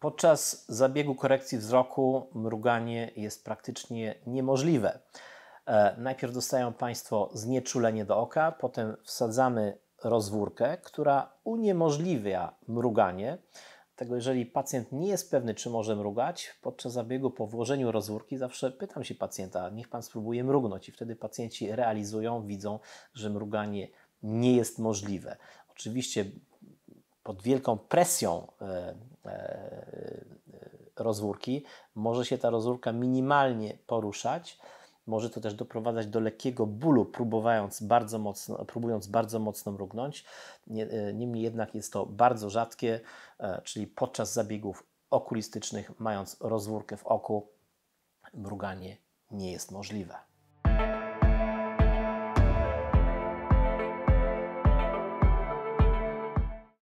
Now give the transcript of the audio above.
Podczas zabiegu korekcji wzroku mruganie jest praktycznie niemożliwe. E, najpierw dostają Państwo znieczulenie do oka, potem wsadzamy rozwórkę, która uniemożliwia mruganie. Dlatego jeżeli pacjent nie jest pewny, czy może mrugać, podczas zabiegu po włożeniu rozwórki zawsze pytam się pacjenta, niech Pan spróbuje mrugnąć i wtedy pacjenci realizują, widzą, że mruganie nie jest możliwe. Oczywiście pod wielką presją e, E, e, rozwórki. Może się ta rozwórka minimalnie poruszać, może to też doprowadzać do lekkiego bólu, próbując bardzo mocno, próbując bardzo mocno mrugnąć. E, niemniej jednak jest to bardzo rzadkie, czyli podczas zabiegów okulistycznych, mając rozwórkę w oku, mruganie nie jest możliwe.